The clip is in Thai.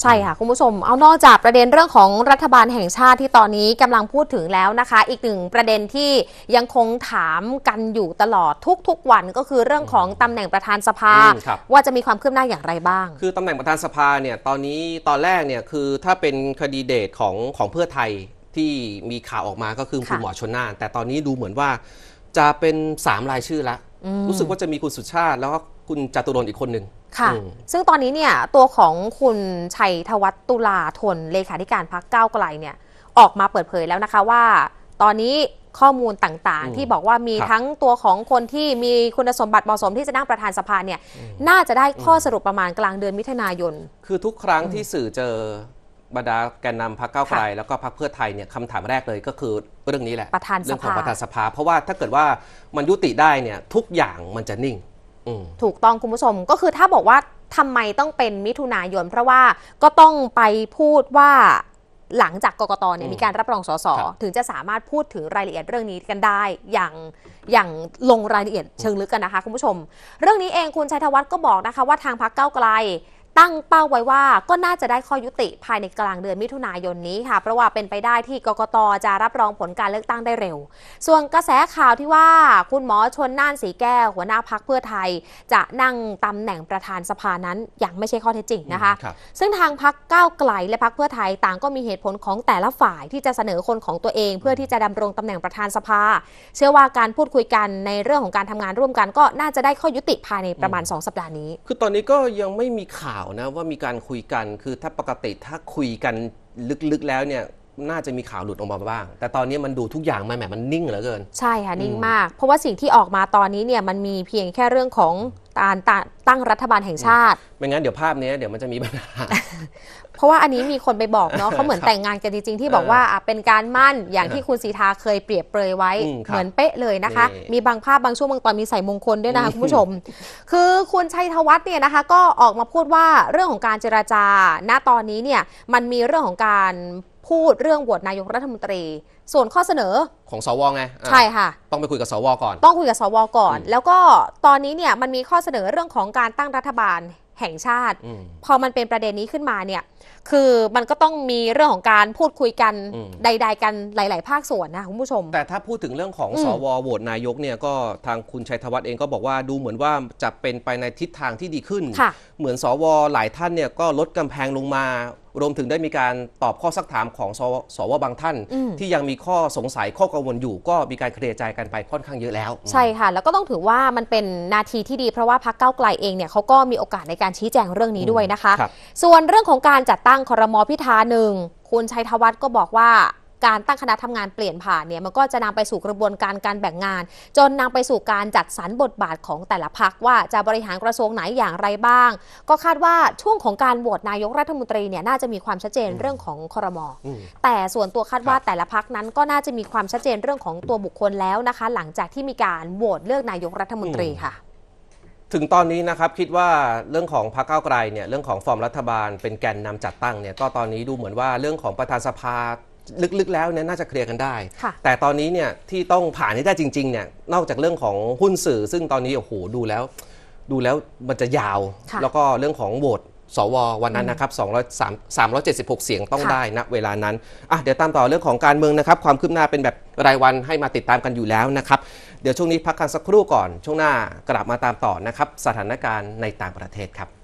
ใช่ค่ะ คุณผู้ชม เอา นอกจากประเด็นเรื่องของรัฐบาลแห่งชาติที่ตอนนี้กำลังพูดถึงแล้วนะคะอีกหนึ่งประเด็นที่ยังคงถามกันอยู่ตลอดทุก ๆ วันก็คือเรื่องของตำแหน่งประธานสภาว่าจะมีความคืบหน้าอย่างไรบ้างคือตำแหน่งประธานสภาเนี่ยตอนนี้ตอนแรกเนี่ยคือถ้าเป็นคดีเดตของของเพื่อไทยที่มีข่าวออกมาก็คือคุณหมอชนน่านแต่ตอนนี้ดูเหมือนว่าจะเป็น 3 รายชื่อละรู้สึกว่าจะมีคุณสุชาติ แล้วก็คุณจตุรนอีกคนหนึ่งค่ะซึ่งตอนนี้เนี่ยตัวของคุณชัยธวัฒตุลาทนเลขาธิการพักเก้าไกลเนี่ยออกมาเปิดเผยแล้วนะคะ ว่าตอนนี้ข้อมูลต่างๆ ที่บอกว่ามีทั้งตัวของคนที่มีคุณสมบัติเหมาะสมที่จะนั่งประธานสภาเนี่ยน่าจะได้ข้อสรุปประมาณกลางเดือนมิถุนายนคือทุกครั้งที่สื่อเจอบรรดาแกนนำพรรคก้าวไกล แล้วก็พรรคเพื่อไทยเนี่ยคำถามแรกเลยก็คือเรื่องนี้แหละประธานเรื่องของประธานสภา เพราะว่าถ้าเกิดว่ามันยุติได้เนี่ยทุกอย่างมันจะนิ่งถูกต้องคุณผู้ชม ก็คือถ้าบอกว่าทำไมต้องเป็นมิถุนายนเพราะว่าก็ต้องไปพูดว่าหลังจากกกตเนี่ยมีการรับรองสสถึงจะสามารถพูดถึงรายละเอียดเรื่องนี้กันได้ อย่างอย่างลงรายละเอียดเชิงลึกกันนะคะคุณผู้ชม เรื่องนี้เองคุณชัยธวัฒน์ก็บอกนะคะว่าทางพักเก้าไกลตั้งเป้าไว้ว่าก็น่าจะได้ข้อยุติภายในกลางเดือนมิถุนายนนี้ค่ะ เพราะว่าเป็นไปได้ที่กกตจะรับรองผลการเลือกตั้งได้เร็ว ส่วนกระแสข่าวที่ว่าคุณหมอชนน่านสีแก้ว หัวหน้าพักเพื่อไทย จะนั่งตำแหน่งประธานสภานั้นยังไม่ใช่ข้อเท็จจริงนะคะ ซึ่งทางพักก้าวไกลและพักเพื่อไทยต่างก็มีเหตุผลของแต่ละฝ่ายที่จะเสนอคนของตัวเอง เพื่อที่จะดำรงตำแหน่งประธานสภา เชื่อว่าการพูดคุยกันในเรื่องของการทำงานร่วมกัน ก็น่าจะได้ข้อยุติภายในประมาณ2สัปดาห์นี้ คือตอนนี้ก็ยังไม่มีข่าวาวนะว่ามีการคุยกัน คือถ้าปกติถ้าคุยกันลึกๆแล้วเนี่ย น่าจะมีข่าวหลุดออกมาบ้าง แต่ตอนนี้มันดูทุกอย่างมันแหมมันนิ่งเหลือเกิน ใช่ค่ะ นิ่งมาก เพราะว่าสิ่งที่ออกมาตอนนี้เนี่ยมันมีเพียงแค่เรื่องของตาตั้งรัฐบาลแห่งชาติ ไม่งั้นเดี๋ยวภาพนี้เดี๋ยวมันจะมีปัญหา เพราะว่าอันนี้มีคนไปบอกเนาะเขาเหมือนแต่งงานกันจริงๆที่บอกว่าเป็นการมั่นอย่างที่คุณสีทาเคยเปรียบเปรยไว้เหมือนเป๊ะเลยนะคะมีบางภาพบางช่วงบางตอนมีใส่มงคลด้วยนะคะคุณผู้ชม คือคุณชัยธวัฒน์เนี่ยนะคะก็ออกมาพูดว่าเรื่องของการเจรจาณตอนนี้เนี่ยมันมีเรื่องของการพูดเรื่องโหวตนายกรัฐมนตรี ส่วนข้อเสนอของสวไงอะใช่ค่ะ ต้องไปคุยกับสวก่อนต้องคุยกับสวก่อน แล้วก็ตอนนี้เนี่ยมันมีข้อเสนอเรื่องของการตั้งรัฐบาลแห่งชาติ พอมันเป็นประเด็นนี้ขึ้นมาเนี่ยคือมันก็ต้องมีเรื่องของการพูดคุยกันใด ๆ กันหลายๆภาคส่วนนะคุณผู้ชมแต่ถ้าพูดถึงเรื่องของอสวโหวตนายกเนี่ยก็ทางคุณชัยธวัฒน์เองก็บอกว่าดูเหมือนว่าจะเป็นไปในทิศทางที่ดีขึ้น เหมือนสวหลายท่านเนี่ยก็ลดกำแพงลงมารวมถึงได้มีการตอบข้อสักถามของสวสวบางท่าน ที่ยังมีข้อสงสัยข้อกังวลอยู่ ก็มีการเคลียร์ใจกันไปค่อนข้างเยอะแล้วใช่ค่ะแล้วก็ต้องถือว่ามันเป็นนาทีที่ดีเพราะว่าพักเก้าไกลเองเนี่ยเขาก็มีโอกาสในการชี้แจงเรื่องนี้ด้วยนะคะ ส่วนเรื่องของการจัดตั้งคอรมอพิธาหนึ่งคุณชัยธวัฒน์ก็บอกว่าการตั้งคณะทำงานเปลี่ยนผ่านเนี่ยมันก็จะนำไปสู่กระบวนการการแบ่งงาน จนนำไปสู่การจัดสรรบทบาทของแต่ละพักว่าจะบริหารกระทรวงไหนอย่างไรบ้าง ก็คาดว่าช่วงของการโหวตนายกรัฐมนตรีเนี่ยน่าจะมีความชัดเจนเรื่องของคอรมอแต่ส่วนตัวคาดว่าแต่ละพักนั้นก็น่าจะมีความชัดเจนเรื่องของตัวบุคคลแล้วนะคะหลังจากที่มีการโหวตเลือกนายกรัฐมนตรีค่ะ ถึงตอนนี้นะครับคิดว่าเรื่องของพรรคก้าไกลเนี่ยเรื่องของฟอร์มรัฐบาล เป็นแกนนำจัดตั้งเนี่ยก็ตอนนี้ดูเหมือนว่าเรื่องของประธานสภาลึกๆแล้วเนี่ยน่าจะเคลียร์กันได้ แต่ตอนนี้เนี่ยที่ต้องผ่านให้ได้จริงๆเนี่ย นอกจากเรื่องของหุ้นสื่อ ซึ่งตอนนี้โอ้โหดูแล้ว ดูแล้วมันจะยาว แล้วก็เรื่องของโหวตสววันนั้นนะครับ2มร376 เสียงต้องได้นะเวลานั้นอ่ะเดี๋ยวตามต่อเรื่องของการเมืองนะครับ ความคืบหน้าเป็นแบบรายวันให้มาติดตามกันอยู่แล้วนะครับ เดี๋ยวช่วงนี้พักกันสักครู่ก่อนช่วงหน้ากลับมาตามต่อนะครับสถานการณ์ในต่างประเทศครับ